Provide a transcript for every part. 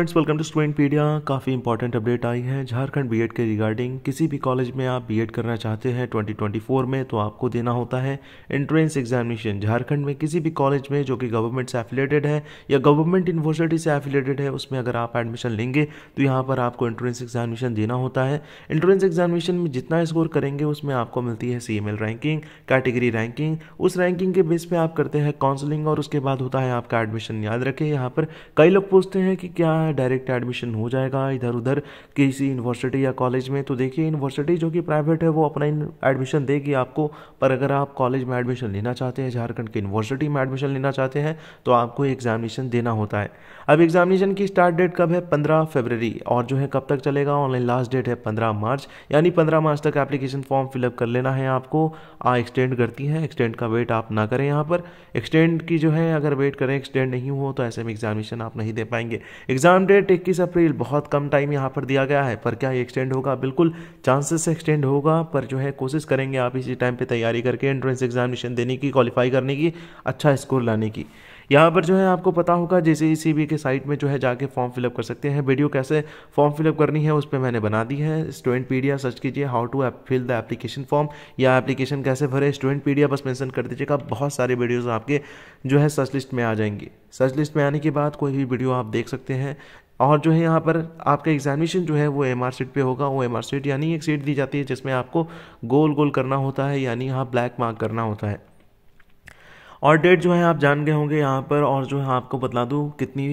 friends welcome to student pedia काफ़ी important update आई है Jharkhand BEd के रिगार्डिंग किसी भी कॉलेज में आप बीएड करना चाहते हैं 2024 में तो आपको देना होता है एंट्रेंस एग्जामिनेशन झारखंड में किसी भी कॉलेज में जो कि गवर्नमेंट से एफिलेटेड है या गवर्नमेंट यूनिवर्सिटी से एफिलेटेड है उसमें अगर आप एडमिशन लेंगे तो यहाँ पर आपको एंट्रेंस एग्जामिनेशन देना होता है एंट्रेंस एग्जामिनेशन में जितना स्कोर करेंगे उसमें आपको मिलती है सी रैंकिंग कैटेगरी रैंकिंग उस रैंकिंग के बेस पर आप करते हैं काउंसलिंग और उसके बाद होता है आपका एडमिशन याद रखें यहाँ पर कई लोग पूछते हैं कि क्या है डायरेक्ट एडमिशन हो जाएगा इधर उधर किसी यूनिवर्सिटी या कॉलेज में तो देखिए यूनिवर्सिटी जो कि प्राइवेट है वो अपना एडमिशन देगी आपको पर अगर आप कॉलेज में एडमिशन लेना चाहते हैं झारखंड की यूनिवर्सिटी में एडमिशन लेना चाहते हैं तो आपको एग्जामिनेशन देना होता है अब एग्जामिनेशन की स्टार्ट डेट कब है पंद्रह फेबररी और जो है कब तक चलेगा ऑनलाइन लास्ट डेट है पंद्रह मार्च यानी पंद्रह मार्च तक एप्लीकेशन फॉर्म फिलअप कर लेना है आपको आ एक्सटेंड करती है एक्सटेंड का वेट आप ना करें यहाँ पर एक्सटेंड की जो है अगर वेट करें एक्सटेंड नहीं हो तो ऐसे में एग्जामिनेशन आप नहीं दे पाएंगे एग्जाम एग्ज़ाम डेट 21 अप्रैल बहुत कम टाइम यहाँ पर दिया गया है पर क्या ये एक्सटेंड होगा बिल्कुल चांसेस एक्सटेंड होगा पर जो है कोशिश करेंगे आप इसी टाइम पे तैयारी करके एंट्रेंस एग्जामिनेशन देने की क्वालिफाई करने की अच्छा स्कोर लाने की यहाँ पर जो है आपको पता होगा जैसे ई के साइट में जो है जाके फॉर्म फिलअप कर सकते हैं वीडियो कैसे फॉर्म फिलअप करनी है उस पर मैंने बना दी है स्टूडेंट पीडिया सर्च कीजिए how to fill the application form या एप्लीकेशन कैसे भरे स्टूडेंट पीडिया बस मैंसन कर दीजिएगा बहुत सारे वीडियोज़ आपके जो है सर्च लिस्ट में आ जाएंगे सर्च लिस्ट में आने के बाद कोई भी वीडियो आप देख सकते हैं और जो है यहाँ पर आपका एग्जामिनेशन जो है वो एम आर सीट पर होगा वो एम आर सीट यानी एक सीट दी जाती है जिसमें आपको गोल गोल करना होता है यानी यहाँ ब्लैक मार्क करना होता है और डेट जो है आप जान गए होंगे यहाँ पर और जो है आपको बता दूँ कितनी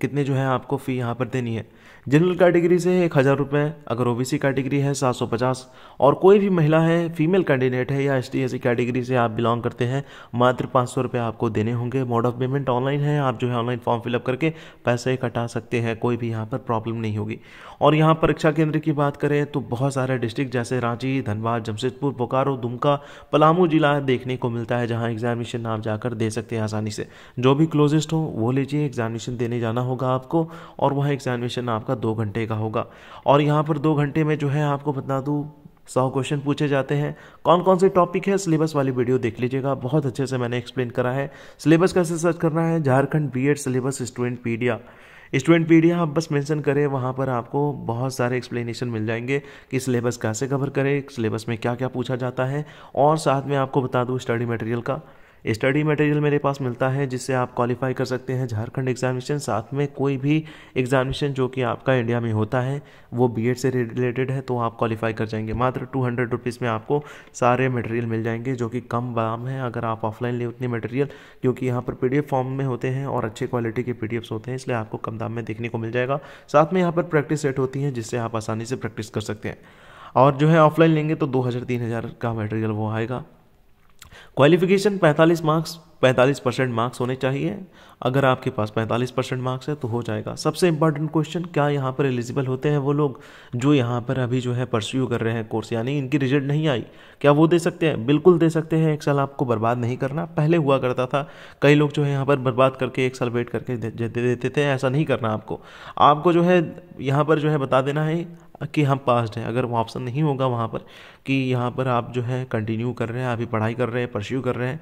कितने जो है आपको फ़ी यहाँ पर देनी है जनरल कैटेगरी से है एक हज़ार रुपये अगर सी कैटेगरी है सात सौ पचास और कोई भी महिला है फीमेल कैंडिडेट है या एस टी कैटेगरी से आप बिलोंग करते हैं मात्र पाँच सौ रुपये आपको देने होंगे मोड ऑफ पेमेंट ऑनलाइन है आप जो है ऑनलाइन फॉर्म फिलअप करके पैसे कटा सकते हैं कोई भी यहाँ पर प्रॉब्लम नहीं होगी और यहाँ परीक्षा केंद्र की बात करें तो बहुत सारे डिस्ट्रिक्ट जैसे रांची धनबाद जमशेदपुर बोकारो दुमका पलामू जिला देखने को मिलता है जहाँ एग्जामिनेशन आप जाकर दे सकते हैं आसानी से जो भी क्लोजेस्ट हो वो लीजिए एग्जामिनेशन देने जाना होगा आपको और वहाँ एग्जामिनेशन आप आपका दो घंटे का होगा और यहाँ पर दो घंटे में जो है आपको बता दूँ सौ क्वेश्चन पूछे जाते हैं कौन कौन से टॉपिक है सिलेबस वाली वीडियो देख लीजिएगा बहुत अच्छे से मैंने एक्सप्लेन करा है सिलेबस कैसे सर्च करना है Jharkhand B syllabus student pedia student pedia आप बस मेंशन करें वहाँ पर आपको बहुत सारे एक्सप्लेनेशन मिल जाएंगे कि सिलेबस कैसे कवर करें सिलेबस में क्या क्या पूछा जाता है और साथ में आपको बता दूँ स्टडी मटेरियल का स्टडी मटेरियल मेरे पास मिलता है जिससे आप क्वालिफाई कर सकते हैं झारखंड एग्जामिनेशन साथ में कोई भी एग्जामिनेशन जो कि आपका इंडिया में होता है वो बीएड से रिलेटेड है तो आप क्वालिफाई कर जाएंगे मात्र टू हंड्रेड रुपीज़ में आपको सारे मटेरियल मिल जाएंगे जो कि कम दाम है अगर आप ऑफलाइन लें उतने मटेरियल क्योंकि यहाँ पर पी फॉर्म में होते हैं और अच्छे क्वालिटी के पी होते हैं इसलिए आपको कम दाम में देखने को मिल जाएगा साथ में यहाँ पर प्रैक्टिस सेट होती है जिससे आप आसानी से प्रैक्टिस कर सकते हैं और जो है ऑफलाइन लेंगे तो दो हज़ार तीन हज़ार का मटेरियल वो आएगा क्वालिफिकेशन 45 मार्क्स 45 परसेंट मार्क्स होने चाहिए अगर आपके पास 45 परसेंट मार्क्स है तो हो जाएगा सबसे इंपॉर्टेंट क्वेश्चन क्या यहाँ पर एलिजिबल होते हैं वो लोग जो यहाँ पर अभी जो है परस्यू कर रहे हैं कोर्स यानी इनकी रिजल्ट नहीं आई क्या वो दे सकते हैं बिल्कुल दे सकते हैं एक साल आपको बर्बाद नहीं करना पहले हुआ करता था कई लोग जो है यहाँ पर बर्बाद करके एक साल वेट करके दे देते दे, थे ऐसा नहीं करना आपको आपको जो है यहाँ पर जो है बता देना है कि हम पास्ट हैं अगर वो ऑप्शन नहीं होगा वहाँ पर कि यहाँ पर आप जो है कंटिन्यू कर रहे हैं अभी पढ़ाई कर रहे हैं परस्यू कर रहे हैं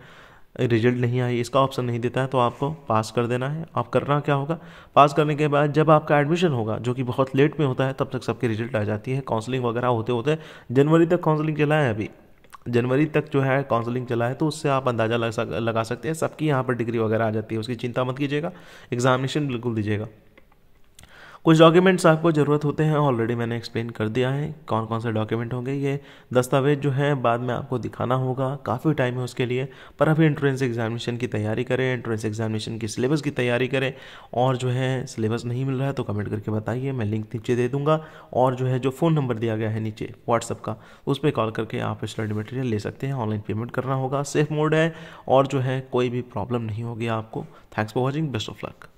रिजल्ट नहीं आई इसका ऑप्शन नहीं देता है तो आपको पास कर देना है आप करना क्या होगा पास करने के बाद जब आपका एडमिशन होगा जो कि बहुत लेट में होता है तब तक सबके रिजल्ट आ जाती है काउंसलिंग वगैरह होते होते जनवरी तक काउंसलिंग चला है अभी जनवरी तक जो है काउंसलिंग चला है तो उससे आप अंदाज़ा लगा सकते हैं सबकी यहाँ पर डिग्री वगैरह आ जाती है उसकी चिंता मत कीजिएगा एग्जामिनेशन बिल्कुल दीजिएगा कुछ डॉक्यूमेंट्स आपको ज़रूरत होते हैं ऑलरेडी मैंने एक्सप्लेन कर दिया है कौन कौन से डॉक्यूमेंट होंगे ये दस्तावेज जो है बाद में आपको दिखाना होगा काफ़ी टाइम है उसके लिए पर अभी एंट्रेंस एग्जामिनेशन की तैयारी करें एंट्रेंस एग्जामिनेशन की सिलेबस की तैयारी करें और जो है सिलेबस नहीं मिल रहा है तो कमेंट करके बताइए मैं लिंक नीचे दे दूँगा और जो है जो फ़ोन नंबर दिया गया है नीचे व्हाट्सअप का उस पर कॉल करके आप स्टडी मटेरियल ले सकते हैं ऑनलाइन पेमेंट करना होगा सेफ मोड है और जो है कोई भी प्रॉब्लम नहीं होगी आपको thanks for watching best of luck